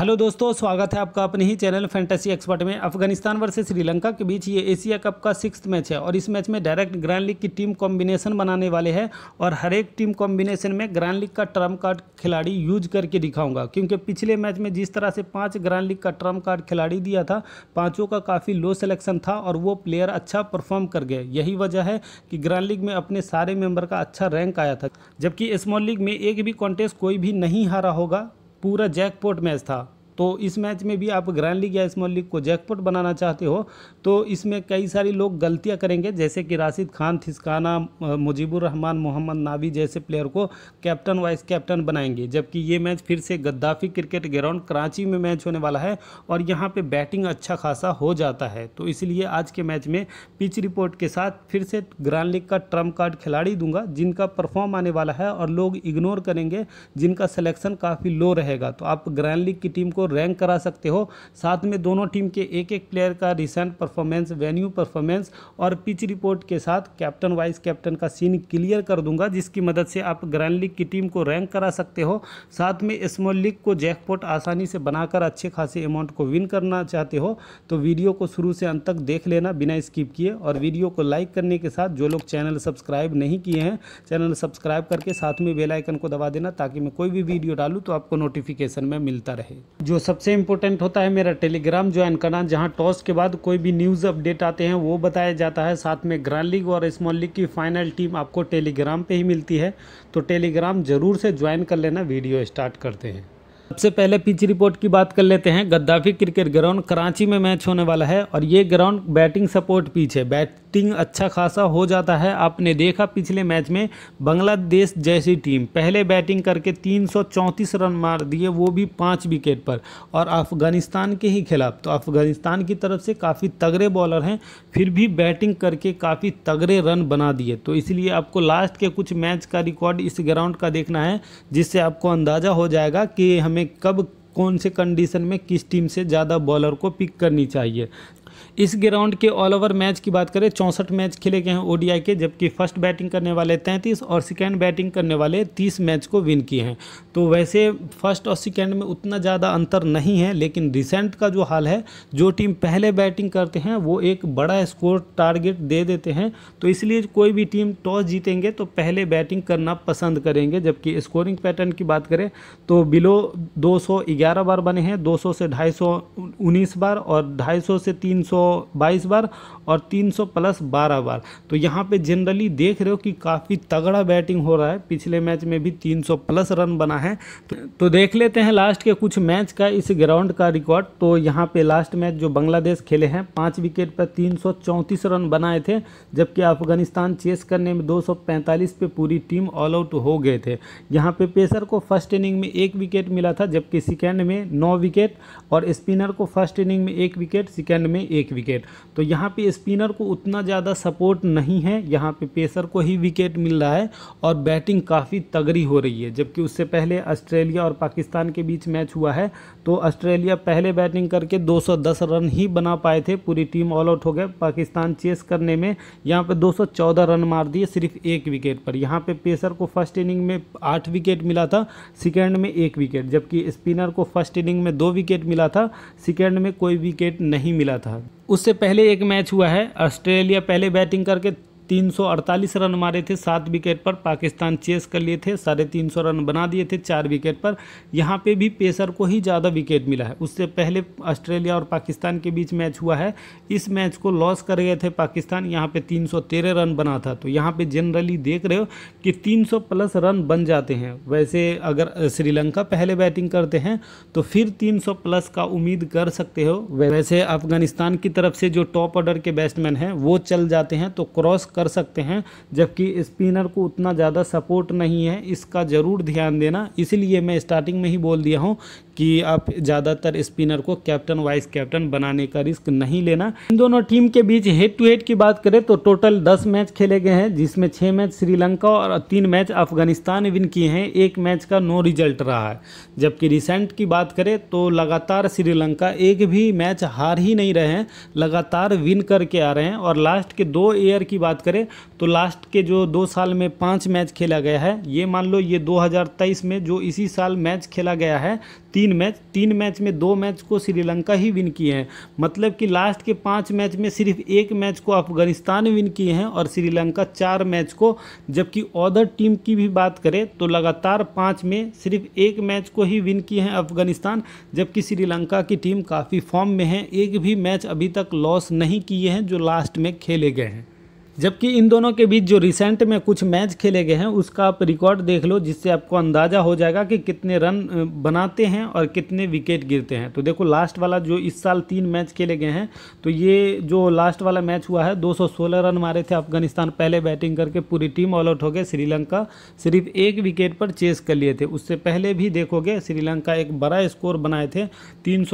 hello दोस्तों स्वागत है आपका अपने ही चैनल फैंटेसी एक्सपर्ट में अफगानिस्तान वर्सेस श्रीलंका के बीच ये एशिया कप का सिक्स मैच है और इस मैच में डायरेक्ट ग्रैंड लीग की टीम कॉम्बिनेशन बनाने वाले हैं और हर एक टीम कॉम्बिनेशन में ग्रैंड लीग का ट्रम्प कार्ड खिलाड़ी यूज करके दिखाऊंगा क्योंकि पिछले मैच में जिस तरह से पाँच ग्रैंड लीग का ट्रम्प कार्ड खिलाड़ी दिया था पाँचों का काफ़ी लो सेलेक्शन था और वो प्लेयर अच्छा परफॉर्म कर गए यही वजह है कि ग्रैंड लीग में अपने सारे मेम्बर का अच्छा रैंक आया था जबकि स्मॉल लीग में एक भी कॉन्टेस्ट कोई भी नहीं हारा होगा पूरा जैकपॉट मैच था तो इस मैच में भी आप ग्रैंड लीग या स्मॉल लीग को जैकपॉट बनाना चाहते हो तो इसमें कई सारी लोग गलतियां करेंगे जैसे कि राशिद खान थिस्काना मुजीबुर रहमान मोहम्मद नावी जैसे प्लेयर को कैप्टन वाइस कैप्टन बनाएंगे जबकि ये मैच फिर से गद्दाफी क्रिकेट ग्राउंड कराची में मैच होने वाला है और यहाँ पर बैटिंग अच्छा खासा हो जाता है तो इसलिए आज के मैच में पिच रिपोर्ट के साथ फिर से ग्रांड लीग का ट्रम्प कार्ड खिलाड़ी दूंगा जिनका परफॉर्म आने वाला है और लोग इग्नोर करेंगे जिनका सिलेक्शन काफ़ी लो रहेगा तो आप ग्रैंड लीग की टीम को रैंक करा सकते हो साथ में दोनों टीम के एक एक प्लेयर का रिसेंट परफॉर्मेंस वेन्यू परफॉर्मेंस और पिच रिपोर्ट के साथ कैप्टन वाइस कैप्टन का सीन क्लियर कर दूंगा जिसकी मदद से आप ग्रैंड लीग की टीम को रैंक करा सकते हो साथ में स्मॉल लीग को जैकपॉट आसानी से बनाकर अच्छे खासे अमाउंट को विन करना चाहते हो तो वीडियो को शुरू से अंत तक देख लेना बिना स्किप किए और वीडियो को लाइक करने के साथ जो लोग चैनल सब्सक्राइब नहीं किए हैं चैनल सब्सक्राइब करके साथ में बेलाइकन को दबा देना ताकि मैं कोई भी वीडियो डालूँ तो आपको नोटिफिकेशन में मिलता रहे जो सबसे इंपॉर्टेंट होता है मेरा टेलीग्राम ज्वाइन करना जहाँ टॉस के बाद कोई भी न्यूज़ अपडेट आते हैं वो बताया जाता है साथ में ग्रैंड लीग और स्मॉल लीग की फाइनल टीम आपको टेलीग्राम पे ही मिलती है तो टेलीग्राम ज़रूर से ज्वाइन कर लेना वीडियो स्टार्ट करते हैं सबसे पहले पिच रिपोर्ट की बात कर लेते हैं गद्दाफी क्रिकेट ग्राउंड कराची में मैच होने वाला है और ये ग्राउंड बैटिंग सपोर्ट पिच है बैटिंग अच्छा खासा हो जाता है आपने देखा पिछले मैच में बांग्लादेश जैसी टीम पहले बैटिंग करके तीन रन मार दिए वो भी पाँच विकेट पर और अफगानिस्तान के ही खिलाफ तो अफगानिस्तान की तरफ से काफ़ी तगड़े बॉलर हैं फिर भी बैटिंग करके काफ़ी तगड़े रन बना दिए तो इसलिए आपको लास्ट के कुछ मैच का रिकॉर्ड इस ग्राउंड का देखना है जिससे आपको अंदाज़ा हो जाएगा कि हमें हमें कब कौन से कंडीशन में किस टीम से ज़्यादा बॉलर को पिक करनी चाहिए इस ग्राउंड के ऑल ओवर मैच की बात करें चौंसठ मैच खेले गए हैं ओडीआई के जबकि फर्स्ट बैटिंग करने वाले तैंतीस और सेकेंड बैटिंग करने वाले तीस मैच को विन किए हैं तो वैसे फर्स्ट और सेकेंड में उतना ज़्यादा अंतर नहीं है लेकिन रिसेंट का जो हाल है जो टीम पहले बैटिंग करते हैं वो एक बड़ा स्कोर टारगेट दे देते हैं तो इसलिए कोई भी टीम टॉस जीतेंगे तो पहले बैटिंग करना पसंद करेंगे जबकि स्कोरिंग पैटर्न की बात करें तो बिलो 211 बार बने हैं 200 से ढाई सौ बार और 250 से 300 बाईस बार और 300 प्लस 12 बार तो यहाँ पे जनरली देख रहे हो कि काफ़ी तगड़ा बैटिंग हो रहा है पिछले मैच में भी 300 प्लस रन बना है तो, तो देख लेते हैं लास्ट के कुछ मैच का इस ग्राउंड का रिकॉर्ड तो यहाँ पे लास्ट मैच जो बांग्लादेश खेले हैं पाँच विकेट पर तीन रन बनाए थे जबकि अफगानिस्तान चेस करने में दो पे पूरी टीम ऑल आउट हो गए थे यहाँ पे पेसर को फर्स्ट इनिंग में एक विकेट मिला था जबकि सेकेंड में नौ विकेट और स्पिनर को फर्स्ट इनिंग में एक विकेट सेकेंड में एक एक विकेट तो यहाँ पे स्पिनर को उतना ज़्यादा सपोर्ट नहीं है यहाँ पे पेसर को ही विकेट मिल रहा है और बैटिंग काफ़ी तगड़ी हो रही है जबकि उससे पहले ऑस्ट्रेलिया और पाकिस्तान के बीच मैच हुआ है तो ऑस्ट्रेलिया पहले बैटिंग करके 210 रन ही बना पाए थे पूरी टीम ऑल आउट हो गए पाकिस्तान चेस करने में यहाँ पर दो रन मार दिए सिर्फ एक विकेट पर यहाँ पर पेसर को फर्स्ट इनिंग में आठ विकेट मिला था सेकेंड में एक विकेट जबकि स्पिनर को फर्स्ट इनिंग में दो विकेट मिला था सेकेंड में कोई विकेट नहीं मिला था उससे पहले एक मैच हुआ है ऑस्ट्रेलिया पहले बैटिंग करके 348 रन मारे थे सात विकेट पर पाकिस्तान चेस कर लिए थे साढ़े तीन सौ रन बना दिए थे चार विकेट पर यहाँ पे भी पेसर को ही ज़्यादा विकेट मिला है उससे पहले ऑस्ट्रेलिया और पाकिस्तान के बीच मैच हुआ है इस मैच को लॉस कर गए थे पाकिस्तान यहाँ पे 313 रन बना था तो यहाँ पे जनरली देख रहे हो कि 300 प्लस रन बन जाते हैं वैसे अगर श्रीलंका पहले बैटिंग करते हैं तो फिर तीन प्लस का उम्मीद कर सकते हो वैसे अफगानिस्तान की तरफ से जो टॉप ऑर्डर के बैट्समैन हैं वो चल जाते हैं तो क्रॉस कर कर सकते हैं जबकि स्पिनर को उतना ज़्यादा सपोर्ट नहीं है इसका ज़रूर ध्यान देना इसीलिए मैं स्टार्टिंग में ही बोल दिया हूँ कि आप ज़्यादातर स्पिनर को कैप्टन वाइस कैप्टन बनाने का रिस्क नहीं लेना इन दोनों टीम के बीच हेड टू हेड की बात करें तो टोटल 10 मैच खेले गए हैं जिसमें 6 मैच श्रीलंका और तीन मैच अफगानिस्तान विन किए हैं एक मैच का नो रिजल्ट रहा है जबकि रिसेंट की बात करें तो लगातार श्रीलंका एक भी मैच हार ही नहीं रहे हैं लगातार विन करके आ रहे हैं और लास्ट के दो ईयर की बात करें तो लास्ट के जो दो साल में पाँच मैच खेला गया है ये मान लो ये 2023 में जो इसी साल मैच खेला गया है तीन मैच तीन मैच में दो मैच को श्रीलंका ही विन किए हैं मतलब कि लास्ट के पाँच मैच में सिर्फ एक मैच को अफगानिस्तान विन किए हैं और श्रीलंका चार मैच को जबकि अदर टीम की भी बात करें तो लगातार पाँच में सिर्फ एक मैच को ही विन किए हैं अफगानिस्तान जबकि श्रीलंका की टीम काफ़ी फॉर्म में है एक भी मैच अभी तक लॉस नहीं किए हैं जो लास्ट में खेले गए हैं जबकि इन दोनों के बीच जो रिसेंट में कुछ मैच खेले गए हैं उसका आप रिकॉर्ड देख लो जिससे आपको अंदाज़ा हो जाएगा कि कितने रन बनाते हैं और कितने विकेट गिरते हैं तो देखो लास्ट वाला जो इस साल तीन मैच खेले गए हैं तो ये जो लास्ट वाला मैच हुआ है 216 रन मारे थे अफगानिस्तान पहले बैटिंग करके पूरी टीम ऑल आउट हो गए श्रीलंका सिर्फ एक विकेट पर चेस कर लिए थे उससे पहले भी देखोगे श्रीलंका एक बड़ा स्कोर बनाए थे तीन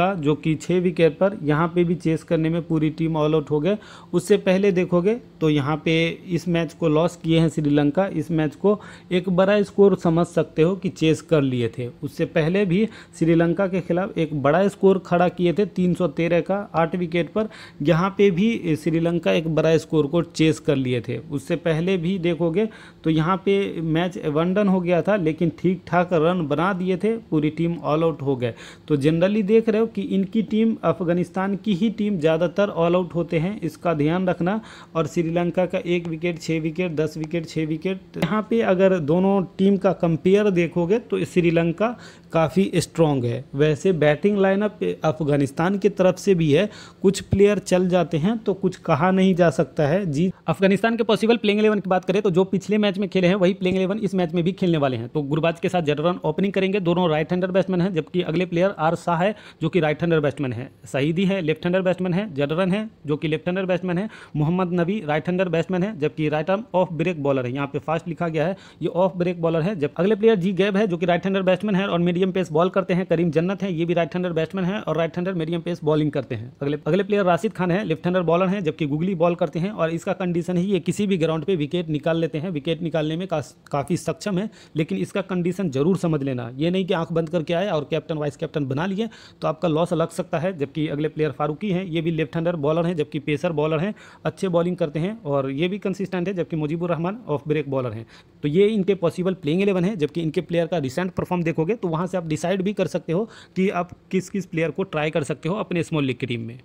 का जो कि छः विकेट पर यहाँ पर भी चेस करने में पूरी टीम ऑल आउट हो गए उससे पहले देखोगे तो यहाँ पे इस मैच को लॉस किए हैं श्रीलंका इस मैच को एक बड़ा स्कोर समझ सकते हो कि चेस कर लिए थे उससे पहले भी श्रीलंका के खिलाफ एक बड़ा स्कोर खड़ा किए थे 313 का आठ विकेट पर यहाँ पे भी श्रीलंका एक बड़ा स्कोर को चेस कर लिए थे उससे पहले भी देखोगे तो यहाँ पे मैच वनडन हो गया था लेकिन ठीक ठाक रन बना दिए थे पूरी टीम ऑल आउट हो गए तो जनरली देख रहे हो कि इनकी टीम अफगानिस्तान की ही टीम ज़्यादातर ऑल आउट होते हैं इसका ध्यान रखना और श्रीलंका का एक विकेट छः विकेट दस विकेट छः विकेट यहाँ पे अगर दोनों टीम का कंपेयर देखोगे तो श्रीलंका काफ़ी स्ट्रॉन्ग है वैसे बैटिंग लाइनअप अफगानिस्तान की तरफ से भी है कुछ प्लेयर चल जाते हैं तो कुछ कहा नहीं जा सकता है जी अफगानिस्तान के पॉसिबल प्लेइंग इलेवन की बात करें तो जो पिछले मैच में खेले हैं वही प्लेइंग इलेवन इस मैच में भी खेलने वाले हैं तो गुरबाज के साथ जडरन ओपनिंग करेंगे दोनों राइट हैंडर बैट्समैन हैं जबकि अगले प्लेयर आर शाह है जो कि राइट हैंडर बैट्समैन है सहीदी है लेफ्ट हैंडर बैट्समैन है जडरन है जो कि लेफ्ट हैंडर बैट्समैन है मोहम्मद नबी राइट हैंडर बैट्समैन है जबकि right arm off break bowler है यहाँ पे फास्ट लिखा गया है ये ऑफ ब्रेक बॉलर है जब अगले प्लेयर जी गैब है जो कि राइट हैंडर बैट्समैन है और मेरी मीडियम पेस बॉल करते हैं करीम जन्नत है ये भी राइट हैंडर बैट्समैन है और right hander medium pace bowling करते हैं अगले अगले प्लेयर राशिद खान है लेफ्ट हैंडर बॉलर हैं जबकि गुगली बॉल करते हैं और इसका कंडीशन ही ये किसी भी ग्राउंड पर विकेट निकाल लेते हैं विकेट निकालने में काफ़ी सक्षम है लेकिन इसका कंडीशन जरूर समझ लेना ये नहीं कि आंख बंद करके आए और कैप्टन वाइस कैप्टन बना लिए तो आपका लॉस लग सकता है जबकि अगले प्लेयर फारूकी हैं ये भी लेफ्ट हैंडर बॉलर हैं जबकि पेसर बॉलर हैं अच्छे बॉलिंग करते हैं और ये भी कंसिस्टेंट है जबकि Mujibur Rahman off break bowler हैं तो ये इनके पॉसिबल प्लेइंग एलेवन है जबकि इनके प्लेयर का रिसेंट परफॉर्म देखोगे तो वहाँ से आप डिसाइड भी कर सकते हो कि आप किस किस प्लेयर को ट्राई कर सकते हो अपने स्मॉल लीग की टीम में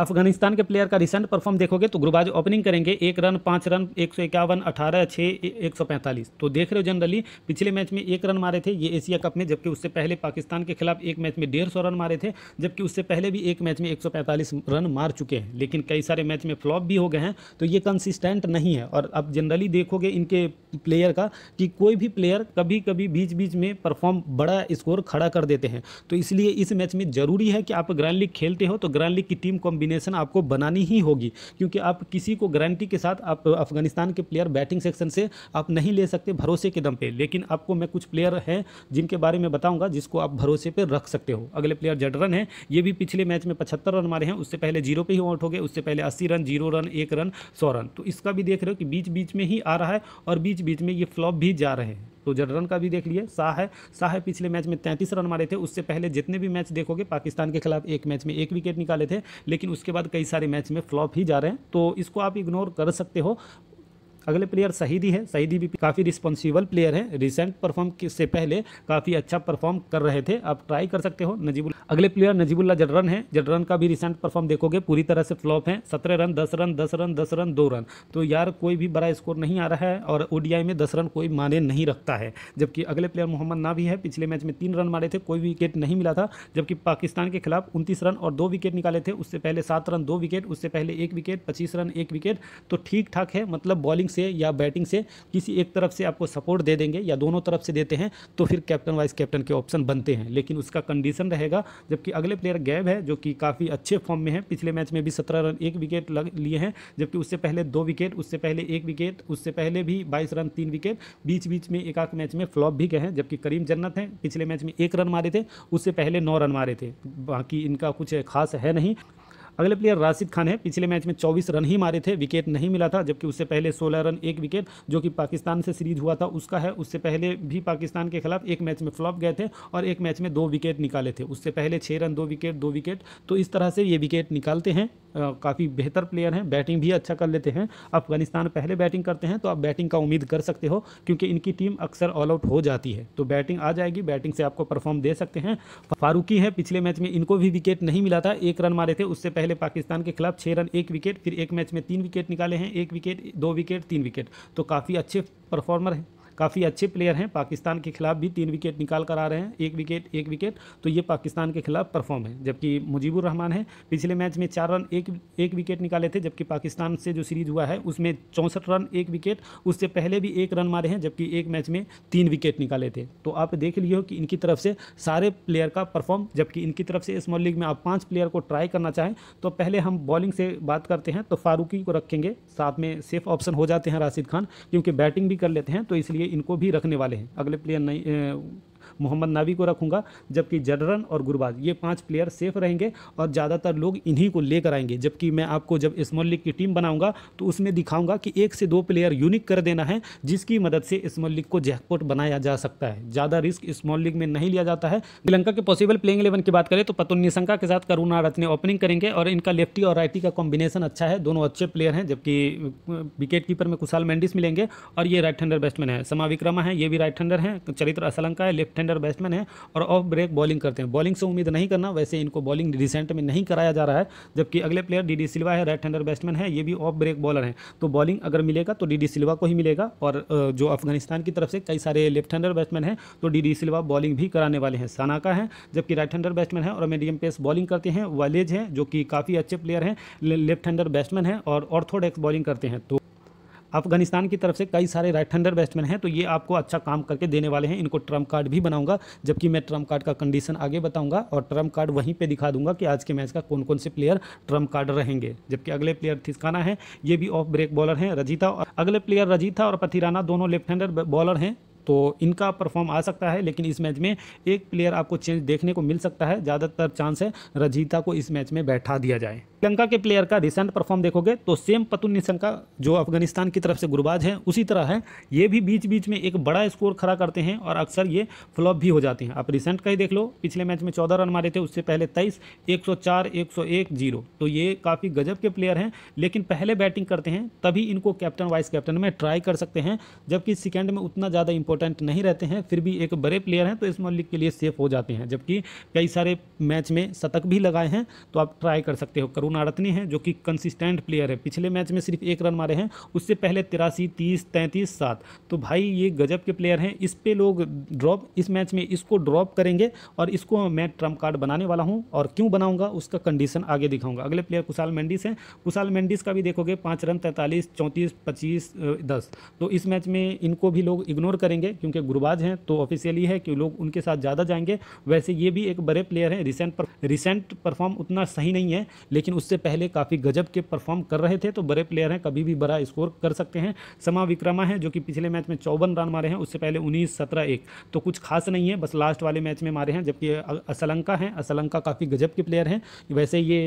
अफगानिस्तान के प्लेयर का रिसेंट परफॉर्म देखोगे तो गुरुबाज ओपनिंग करेंगे एक रन पाँच रन एक सौ इक्यावन अठारह छः एक सौ पैंतालीस तो देख रहे हो जनरली पिछले मैच में एक रन मारे थे ये एशिया कप में जबकि उससे पहले पाकिस्तान के खिलाफ एक मैच में डेढ़ सौ रन मारे थे जबकि उससे पहले भी एक मैच में एक सौ पैंतालीस रन मार चुके हैं लेकिन कई सारे मैच में फ्लॉप भी हो गए हैं तो ये कंसिस्टेंट नहीं है और आप जनरली देखोगे इनके प्लेयर का कि कोई भी प्लेयर कभी कभी बीच बीच में परफॉर्म बड़ा स्कोर खड़ा कर देते हैं तो इसलिए इस मैच में ज़रूरी है कि आप ग्रैंड लीग खेलते हो तो ग्रैंड लीग की टीम कॉम्बिनेशन कॉम्बिनेशन आपको बनानी ही होगी क्योंकि आप किसी को गारंटी के साथ आप अफगानिस्तान के प्लेयर बैटिंग सेक्शन से आप नहीं ले सकते भरोसे के दम पे लेकिन आपको मैं कुछ प्लेयर हैं जिनके बारे में बताऊंगा जिसको आप भरोसे पे रख सकते हो अगले प्लेयर जडरन है ये भी पिछले मैच में पचहत्तर रन मारे हैं उससे पहले जीरो पे ही आउट हो गए उससे पहले अस्सी रन जीरो रन एक रन सौ रन तो इसका भी देख रहे हो कि बीच बीच में ही आ रहा है और बीच बीच में ये फ्लॉप भी जा रहे हैं तो जड रन का भी देख लिए शाह है शाह है पिछले मैच में तैंतीस रन मारे थे उससे पहले जितने भी मैच देखोगे पाकिस्तान के खिलाफ एक मैच में एक विकेट निकाले थे लेकिन उसके बाद कई सारे मैच में फ्लॉप ही जा रहे हैं तो इसको आप इग्नोर कर सकते हो अगले प्लेयर शहीदी है शहीदी भी काफ़ी रिस्पॉन्सिबल प्लेयर है रिसेंट परफॉर्म से पहले काफ़ी अच्छा परफॉर्म कर रहे थे आप ट्राई कर सकते हो नजीबुल अगले प्लेयर नजीबुल्ला जडरन है जडरन का भी रिसेंट परफॉर्म देखोगे पूरी तरह से फ्लॉप है सत्रह रन दस रन दस रन दस रन दो रन तो यार कोई भी बड़ा स्कोर नहीं आ रहा है और ओडीआई में दस रन कोई माने नहीं रखता है जबकि अगले प्लेयर मोहम्मद ना भी है पिछले मैच में तीन रन मारे थे कोई विकेट नहीं मिला था जबकि पाकिस्तान के खिलाफ उनतीस रन और दो विकेट निकाले थे उससे पहले सात रन दो विकेट उससे पहले एक विकेट पच्चीस रन एक विकेट तो ठीक ठाक है मतलब बॉलिंग से या बैटिंग से किसी एक तरफ से आपको सपोर्ट दे देंगे या दोनों तरफ से देते हैं तो फिर कैप्टन वाइस कैप्टन के ऑप्शन बनते हैं लेकिन उसका कंडीशन रहेगा जबकि अगले प्लेयर गैब है जो कि काफ़ी अच्छे फॉर्म में है पिछले मैच में भी सत्रह रन एक विकेट लिए हैं जबकि उससे पहले दो विकेट उससे पहले एक विकेट उससे पहले भी बाईस रन तीन विकेट बीच बीच में एकाक मैच में फ्लॉप भी गए हैं जबकि करीम जन्नत हैं पिछले मैच में एक रन मारे थे उससे पहले नौ रन मारे थे बाकी इनका कुछ खास है नहीं अगले प्लेयर राशिद खान है पिछले मैच में चौबीस रन ही मारे थे विकेट नहीं मिला था जबकि उससे पहले सोलह रन एक विकेट जो कि पाकिस्तान से सीरीज हुआ था उसका है उससे पहले भी पाकिस्तान के खिलाफ एक मैच में फ्लॉप गए थे और एक मैच में दो विकेट निकाले थे उससे पहले छः रन दो विकेट दो विकेट तो इस तरह से ये विकेट निकालते हैं काफ़ी बेहतर प्लेयर हैं बैटिंग भी अच्छा कर लेते हैं अफगानिस्तान पहले बैटिंग करते हैं तो आप बैटिंग का उम्मीद कर सकते हो क्योंकि इनकी टीम अक्सर ऑल आउट हो जाती है तो बैटिंग आ जाएगी बैटिंग से आपको परफॉर्म दे सकते हैं फारूकी है पिछले मैच में इनको भी विकेट नहीं मिला था एक रन मारे थे उससे पहले पहले पाकिस्तान के खिलाफ छः रन एक विकेट फिर एक मैच में तीन विकेट निकाले हैं एक विकेट दो विकेट तीन विकेट तो काफ़ी अच्छे परफॉर्मर हैं काफ़ी अच्छे प्लेयर हैं पाकिस्तान के खिलाफ भी तीन विकेट निकाल कर आ रहे हैं एक विकेट एक विकेट तो ये पाकिस्तान के खिलाफ परफॉर्म है जबकि मुजीबुर रहमान है पिछले मैच में चार रन एक एक विकेट निकाले थे जबकि पाकिस्तान से जो सीरीज हुआ है उसमें चौंसठ रन एक विकेट उससे पहले भी एक रन मारे हैं जबकि एक मैच में तीन विकेट निकाले थे तो आप देख लिए हो कि इनकी तरफ से सारे प्लेयर का परफॉर्म जबकि इनकी तरफ से स्मॉल लीग में आप पाँच प्लेयर को ट्राई करना चाहें तो पहले हम बॉलिंग से बात करते हैं तो फारूकी को रखेंगे साथ में सेफ ऑप्शन हो जाते हैं राशिद खान क्योंकि बैटिंग भी कर लेते हैं तो इसलिए इनको भी रखने वाले हैं अगले प्लेयर नहीं मोहम्मद नावी को रखूंगा जबकि जडरन और गुरबाज ये पांच प्लेयर सेफ रहेंगे और ज़्यादातर लोग इन्हीं को लेकर आएंगे जबकि मैं आपको जब स्मॉल लीग की टीम बनाऊंगा तो उसमें दिखाऊंगा कि एक से दो प्लेयर यूनिक कर देना है जिसकी मदद से स्मॉल लीग को जैकपोट बनाया जा सकता है ज़्यादा रिस्क स्मॉल लीग में नहीं लिया जाता है श्रीलंका के पॉसिबल प्लेइंग इलेवन की बात करें तो पतुन निशंका के साथ करुणा रत्ने ओपनिंग करेंगे और इनका लेफ्टी और राइटी का कॉम्बिनेशन अच्छा है दोनों अच्छे प्लेयर हैं जबकि विकेट कीपर में कुशाल मैंडिस मिलेंगे और ये राइट हैंडर बैट्समैन है समा विक्रमा है ये भी राइट हैंडर है चरित्र असलंका है लेफ्ट हैंडर स्पिनर बैट्समैन है और ऑफ ब्रेक बॉलिंग करते हैं बॉलिंग से उम्मीद नहीं करना वैसे इनको बॉलिंग रिसेंट में नहीं कराया जा रहा है जबकि अगले प्लेयर डी सिल्वा है राइट हैंडर बैट्समैन है ये भी ऑफ ब्रेक बॉलर है तो बॉलिंग अगर मिलेगा तो डी सिल्वा को ही मिलेगा और जो अफगानिस्तान की तरफ से कई सारे लेफ्ट हैंडर बैट्समैन हैं तो डी सिल्वा बॉलिंग भी कराने वाले हैं सानाका है जबकि राइट हैंडर बैट्समैन है और मीडियम पेस बॉलिंग करते हैं वालेज हैं जो कि काफ़ी अच्छे प्लेयर हैं लेफ्ट हैंडर बैट्समैन हैं और ऑर्थोडॉक्स बॉलिंग करते हैं तो अफगानिस्तान की तरफ से कई सारे राइट हैंडर बैट्समैन हैं तो ये आपको अच्छा काम करके देने वाले हैं इनको ट्रम्प कार्ड भी बनाऊंगा जबकि मैं ट्रम्प कार्ड का कंडीशन आगे बताऊंगा और ट्रम्प कार्ड वहीं पे दिखा दूंगा कि आज के मैच का कौन कौन से प्लेयर ट्रम्प कार्ड रहेंगे जबकि अगले प्लेयर थिस्काना है ये भी ऑफ ब्रेक बॉलर हैं रजीता और अगले प्लेयर रजीता और पथिराना दोनों लेफ्ट हैंडर बॉलर हैं तो इनका परफॉर्म आ सकता है लेकिन इस मैच में एक प्लेयर आपको चेंज देखने को मिल सकता है ज़्यादातर चांस है रजीता को इस मैच में बैठा दिया जाए श्रीलंका के प्लेयर का रिसेंट परफॉर्म देखोगे तो सेम पतुन निशंका जो अफगानिस्तान की तरफ से गुरबाज है उसी तरह है ये भी बीच बीच में एक बड़ा स्कोर खड़ा करते हैं और अक्सर ये फ्लॉप भी हो जाते हैं आप रिसेंट का ही देख लो पिछले मैच में चौदह रन मारे थे उससे पहले तेईस एक सौ चार एक सौ एक जीरो तो ये काफ़ी गजब के प्लेयर हैं लेकिन पहले बैटिंग करते हैं तभी इनको कैप्टन वाइस कैप्टन में ट्राई कर सकते हैं जबकि सेकेंड में उतना ज़्यादा इंपॉर्टेंट नहीं रहते हैं फिर भी एक बड़े प्लेयर हैं तो इस लीग के लिए सेफ हो जाते हैं जबकि कई सारे मैच में शतक भी लगाए हैं तो आप ट्राई कर सकते हो करुण आरतनी है जो कि कंसिस्टेंट प्लेयर है पिछले मैच में सिर्फ एक रन मारे हैं उससे पहले तिरासी तीस तैंतीस सात तो भाई ये गजब के प्लेयर हैं इस पर लोग ड्रॉप इस मैच में इसको ड्रॉप करेंगे और इसको मैं ट्रम्प कार्ड बनाने वाला हूँ और क्यों बनाऊँगा उसका कंडीशन आगे दिखाऊंगा अगले प्लेयर कुशाल मेंडिस हैं कुशाल मेंडिस का भी देखोगे पाँच रन तैंतालीस चौंतीस पच्चीस दस तो इस मैच में इनको भी लोग इग्नोर करेंगे जाएंगे क्योंकि गुरुबाज हैं तो ऑफिशियली है कि लोग उनके साथ ज़्यादा जाएंगे वैसे ये भी एक बड़े प्लेयर हैं रिसेंट पर, रिसेंट परफॉर्म उतना सही नहीं है लेकिन उससे पहले काफ़ी गजब के परफॉर्म कर रहे थे तो बड़े प्लेयर हैं कभी भी बड़ा स्कोर कर सकते हैं समा विक्रमा है जो कि पिछले मैच में चौवन रन मारे हैं उससे पहले उन्नीस सत्रह एक तो कुछ खास नहीं है बस लास्ट वाले मैच में मारे हैं जबकि असलंका हैं असलंका काफ़ी गजब के प्लेयर हैं वैसे ये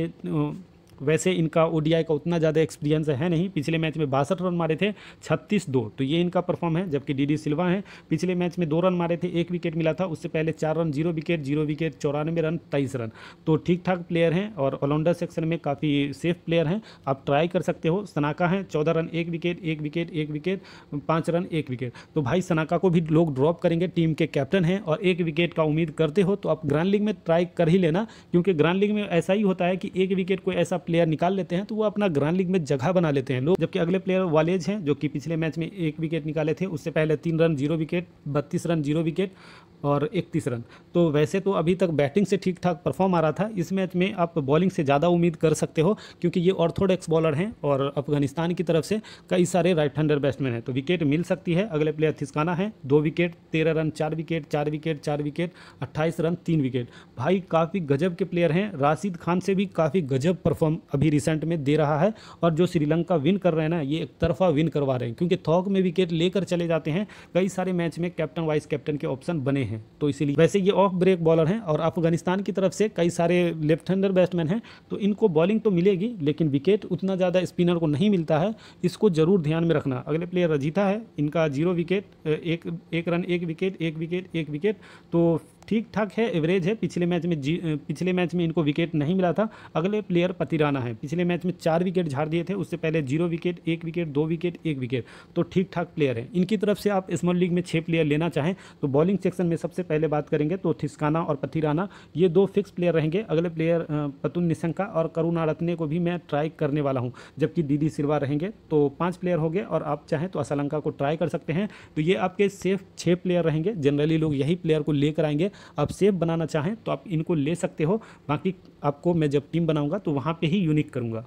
वैसे इनका ओडीआई का उतना ज़्यादा एक्सपीरियंस है नहीं पिछले मैच में बासठ रन मारे थे छत्तीस दो तो ये इनका परफॉर्म है जबकि डी सिल्वा है पिछले मैच में दो रन मारे थे एक विकेट मिला था उससे पहले चार run zero wicket zero wicket चौरानवे रन तेईस रन तो ठीक ठाक प्लेयर हैं और ऑलराउंडर सेक्शन में काफ़ी सेफ प्लेयर हैं आप ट्राई कर सकते हो सनाका हैं चौदह रन एक विकेट एक विकेट एक विकेट पाँच रन एक विकेट तो भाई सनाका को भी लोग ड्रॉप करेंगे टीम के कैप्टन हैं और एक विकेट का उम्मीद करते हो तो आप ग्रैंड लीग में ट्राई कर ही लेना क्योंकि ग्रैंड लीग में ऐसा ही होता है कि एक विकेट कोई ऐसा प्लेयर निकाल लेते हैं तो वो अपना ग्रांड लीग में जगह बना लेते हैं लोग जबकि अगले प्लेयर वालेज हैं जो कि पिछले मैच में एक विकेट निकाले थे उससे पहले तीन रन जीरो विकेट बत्तीस रन जीरो विकेट और इकतीस रन तो वैसे तो अभी तक बैटिंग से ठीक ठाक परफॉर्म आ रहा था इस मैच में आप बॉलिंग से ज़्यादा उम्मीद कर सकते हो क्योंकि ये ऑर्थोडॉक्स बॉलर हैं और अफगानिस्तान की तरफ से कई सारे राइट हैंडर बैट्समैन हैं तो विकेट मिल सकती है अगले प्लेयर थिस्काना है दो विकेट तेरह रन चार विकेट चार विकेट चार विकेट अट्ठाईस रन तीन विकेट भाई काफ़ी गजब के प्लेयर हैं राशिद खान से भी काफ़ी गजब परफॉर्म अभी रिसेंट में दे रहा है और जो श्रीलंका विन कर रहे हैं ना ये एक तरफा विन करवा रहे हैं क्योंकि थॉक में विकेट लेकर चले जाते हैं कई सारे मैच में कैप्टन वाइस कैप्टन के ऑप्शन बने हैं हैं तो इसीलिए वैसे ये ऑफ ब्रेक बॉलर हैं और अफगानिस्तान की तरफ से कई सारे लेफ्ट हैंडर बैट्समैन हैं तो इनको बॉलिंग तो मिलेगी लेकिन विकेट उतना ज़्यादा स्पिनर को नहीं मिलता है इसको ज़रूर ध्यान में रखना अगले प्लेयर रजीता है इनका जीरो विकेट एक एक रन एक विकेट एक विकेट एक विकेट तो ठीक ठाक है एवरेज है पिछले मैच में जी पिछले मैच में इनको विकेट नहीं मिला था अगले प्लेयर पतिराना है पिछले मैच में चार विकेट झाड़ दिए थे उससे पहले जीरो विकेट एक विकेट दो विकेट एक विकेट तो ठीक ठाक प्लेयर है इनकी तरफ से आप स्मॉल लीग में छः प्लेयर लेना चाहें तो बॉलिंग सेक्शन में सबसे पहले बात करेंगे तो थिस्काना और पथिराना ये दो फिक्स प्लेयर रहेंगे अगले प्लेयर पतुन निशंका और करुणा रत्ने को भी मैं ट्राई करने वाला हूँ जबकि दीदी सिलवा रहेंगे तो पाँच प्लेयर हो गए और आप चाहें तो असलंका को ट्राई कर सकते हैं तो ये आपके सेफ छः प्लेयर रहेंगे जनरली लोग यही प्लेयर को लेकर आएंगे आप सेफ बनाना चाहें तो आप इनको ले सकते हो बाकी आपको मैं जब टीम बनाऊंगा तो वहाँ पर ही यूनिक करूँगा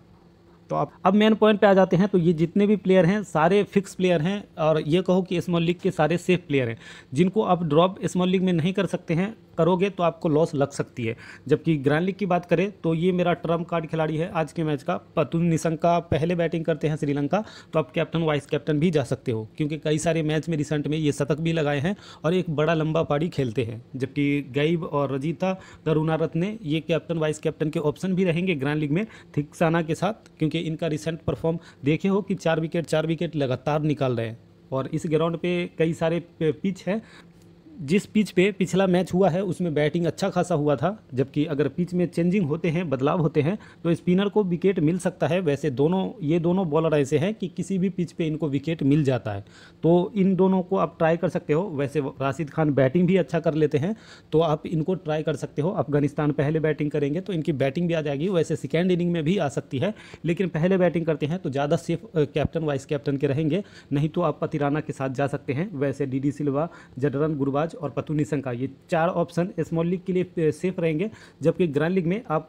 तो आप अब मेन पॉइंट पे आ जाते हैं तो ये जितने भी प्लेयर हैं सारे फिक्स प्लेयर हैं और ये कहो कि स्मॉल लीग के सारे सेफ प्लेयर हैं जिनको आप ड्रॉप स्मॉल लीग में नहीं कर सकते हैं करोगे तो आपको लॉस लग सकती है जबकि ग्रैंड लीग की बात करें तो ये मेरा ट्रम्प कार्ड खिलाड़ी है आज के मैच का पतुन निशंका पहले बैटिंग करते हैं श्रीलंका तो आप कैप्टन वाइस कैप्टन भी जा सकते हो क्योंकि कई सारे मैच में रिसेंट में ये शतक भी लगाए हैं और एक बड़ा लंबा पारी खेलते हैं जबकि गईब और रजीता करुणारत ने ये कैप्टन वाइस कैप्टन के ऑप्शन भी रहेंगे ग्रैंड लीग में थिकसाना के साथ क्योंकि इनका रिसेंट परफॉर्म देखे हो कि चार विकेट चार विकेट लगातार निकाल रहे हैं और इस ग्राउंड पे कई सारे पिच है जिस पिच पे पिछला मैच हुआ है उसमें बैटिंग अच्छा खासा हुआ था जबकि अगर पिच में चेंजिंग होते हैं बदलाव होते हैं तो स्पिनर को विकेट मिल सकता है वैसे दोनों ये दोनों बॉलर ऐसे हैं कि किसी भी पिच पे इनको विकेट मिल जाता है तो इन दोनों को आप ट्राई कर सकते हो वैसे राशिद खान बैटिंग भी अच्छा कर लेते हैं तो आप इनको ट्राई कर सकते हो अफगानिस्तान पहले बैटिंग करेंगे तो इनकी बैटिंग भी आ जाएगी वैसे सेकेंड इनिंग में भी आ सकती है लेकिन पहले बैटिंग करते हैं तो ज़्यादा सेफ कैप्टन वाइस कैप्टन के रहेंगे नहीं तो आप पतिराना के साथ जा सकते हैं वैसे डी सिल्वा जडरन गुरबाज युवराज और पतुनी संघ ये चार ऑप्शन स्मॉल लीग के लिए सेफ रहेंगे जबकि ग्रैंड लीग में आप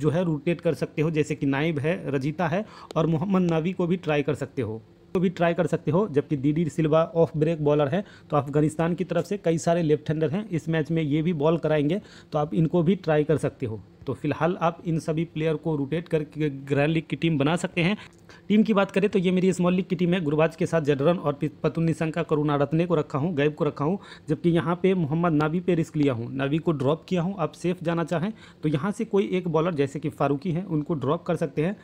जो है रोटेट कर सकते हो जैसे कि नाइब है रजीता है और मोहम्मद नवी को भी ट्राई कर सकते हो को भी ट्राई कर सकते हो जबकि de Silva off break bowler है तो अफगानिस्तान की तरफ से कई सारे लेफ्ट हैंडर हैं इस मैच में ये भी बॉल कराएंगे तो आप इनको भी ट्राई कर सकते हो तो फिलहाल आप इन सभी प्लेयर को रोटेट करके ग्रैंड लीग की टीम बना सकते हैं टीम की बात करें तो ये मेरी स्मॉल लीग की टीम है गुरुबाज के साथ जडरन और पतुन निशंका करुणा रत्ने को रखा हूँ गैब को रखा हूँ जबकि यहाँ पे मोहम्मद नाबी पे रिस्क लिया हूँ नाबी को ड्रॉप किया हूँ आप सेफ जाना चाहें तो यहाँ से कोई एक बॉलर जैसे कि फारूकी है उनको ड्रॉप कर सकते हैं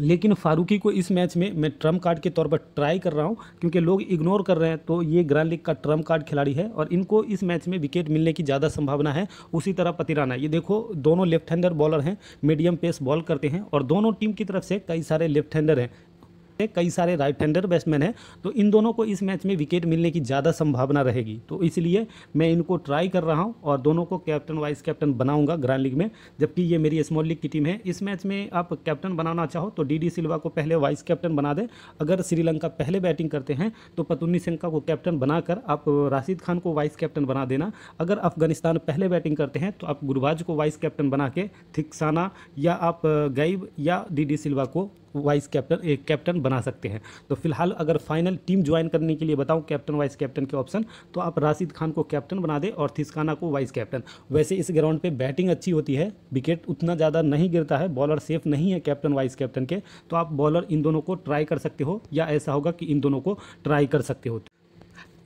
लेकिन फारूकी को इस मैच में मैं ट्रम्प कार्ड के तौर पर ट्राई कर रहा हूं क्योंकि लोग इग्नोर कर रहे हैं तो ये ग्रैंड लीग का ट्रम्प कार्ड खिलाड़ी है और इनको इस मैच में विकेट मिलने की ज़्यादा संभावना है उसी तरह पतिराना ये देखो दोनों लेफ्ट हैंडर बॉलर हैं मीडियम पेस बॉल करते हैं और दोनों टीम की तरफ से कई सारे लेफ्ट हैंडर हैं कई सारे राइट हैंडर बैट्समैन हैं तो इन दोनों को इस मैच में विकेट मिलने की ज़्यादा संभावना रहेगी तो इसलिए मैं इनको ट्राई कर रहा हूँ और दोनों को कैप्टन वाइस कैप्टन बनाऊंगा ग्रैंड लीग में जबकि ये मेरी स्मॉल लीग की टीम है इस मैच में आप कैप्टन बनाना चाहो तो डी सिल्वा को पहले वाइस कैप्टन बना दें अगर श्रीलंका पहले बैटिंग करते हैं तो पतुन्नी सिंका को कैप्टन बनाकर आप राशिद खान को वाइस कैप्टन बना देना अगर अफगानिस्तान पहले बैटिंग करते हैं तो आप गुरबाज को वाइस कैप्टन बना के थिक्साना या आप गईब या डी सिल्वा को वाइस कैप्टन एक कैप्टन बना सकते हैं तो फिलहाल अगर फाइनल टीम ज्वाइन करने के लिए बताऊं कैप्टन वाइस कैप्टन के ऑप्शन तो आप राशिद खान को कैप्टन बना दें और थिसकाना को वाइस कैप्टन वैसे इस ग्राउंड पर बैटिंग अच्छी होती है विकेट उतना ज़्यादा नहीं गिरता है बॉलर सेफ नहीं है कैप्टन वाइस कैप्टन के तो आप बॉलर इन दोनों को ट्राई कर सकते हो या ऐसा होगा कि इन दोनों को ट्राई कर सकते हो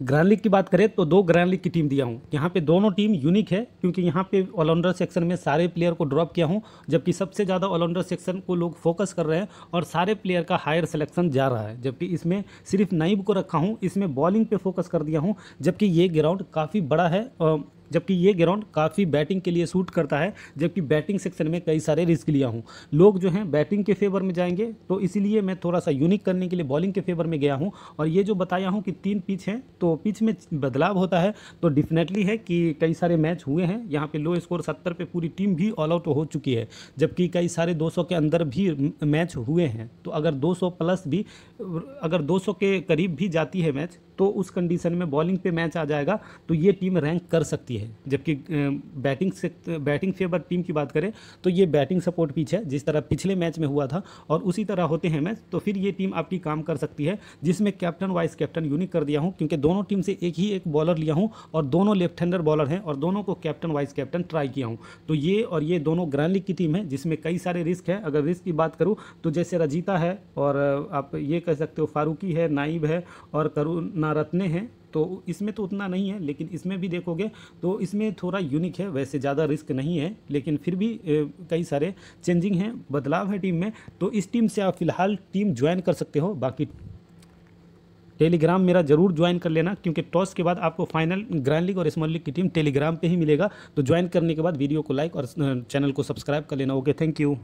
ग्रैंड लीग की बात करें तो दो ग्रैंड लीग की टीम दिया हूँ यहाँ पे दोनों टीम यूनिक है क्योंकि यहाँ पे ऑलराउंडर सेक्शन में सारे प्लेयर को ड्रॉप किया हूँ जबकि सबसे ज़्यादा ऑलराउंडर सेक्शन को लोग फोकस कर रहे हैं और सारे प्लेयर का हायर सिलेक्शन जा रहा है जबकि इसमें सिर्फ नाइब को रखा हूँ इसमें बॉलिंग पर फोकस कर दिया हूँ जबकि ये ग्राउंड काफ़ी बड़ा है जबकि ये ग्राउंड काफ़ी बैटिंग के लिए सूट करता है जबकि बैटिंग सेक्शन में कई सारे रिस्क लिया हूँ लोग जो हैं बैटिंग के फेवर में जाएंगे तो इसीलिए मैं थोड़ा सा यूनिक करने के लिए बॉलिंग के फेवर में गया हूँ और ये जो बताया हूँ कि तीन पिच हैं तो पिच में बदलाव होता है तो डिफिनेटली है कि कई सारे मैच हुए हैं यहाँ पर लो स्कोर सत्तर पर पूरी टीम भी ऑल आउट हो चुकी है जबकि कई सारे दो के अंदर भी मैच हुए हैं तो अगर दो प्लस भी अगर दो के करीब भी जाती है मैच तो उस कंडीशन में बॉलिंग पे मैच आ जाएगा तो ये टीम रैंक कर सकती है जबकि बैटिंग से बैटिंग फेवर टीम की बात करें तो ये बैटिंग सपोर्ट पीछे है जिस तरह पिछले मैच में हुआ था और उसी तरह होते हैं मैच तो फिर ये टीम आपकी काम कर सकती है जिसमें कैप्टन वाइस कैप्टन यूनिक कर दिया हूँ क्योंकि दोनों टीम से एक ही एक बॉलर लिया हूँ और दोनों लेफ्ट हैंडर बॉलर हैं और दोनों को कैप्टन वाइस कैप्टन ट्राई किया हूँ तो ये और ये दोनों ग्रैंड लीग की टीम है जिसमें कई सारे रिस्क है अगर रिस्क की बात करूँ तो जैसे रजीता है और आप ये कह सकते हो फारूकी है नाइब है और करुण अपना रत्ने हैं तो इसमें तो उतना नहीं है लेकिन इसमें भी देखोगे तो इसमें थोड़ा यूनिक है वैसे ज़्यादा रिस्क नहीं है लेकिन फिर भी कई सारे चेंजिंग हैं बदलाव है टीम में तो इस टीम से आप फिलहाल टीम ज्वाइन कर सकते हो बाकी टेलीग्राम मेरा जरूर ज्वाइन कर लेना क्योंकि टॉस के बाद आपको फाइनल ग्रैंड लीग और स्मॉल लीग की टीम टेलीग्राम पे ही मिलेगा तो ज्वाइन करने के बाद वीडियो को लाइक और चैनल को सब्सक्राइब कर लेना ओके थैंक यू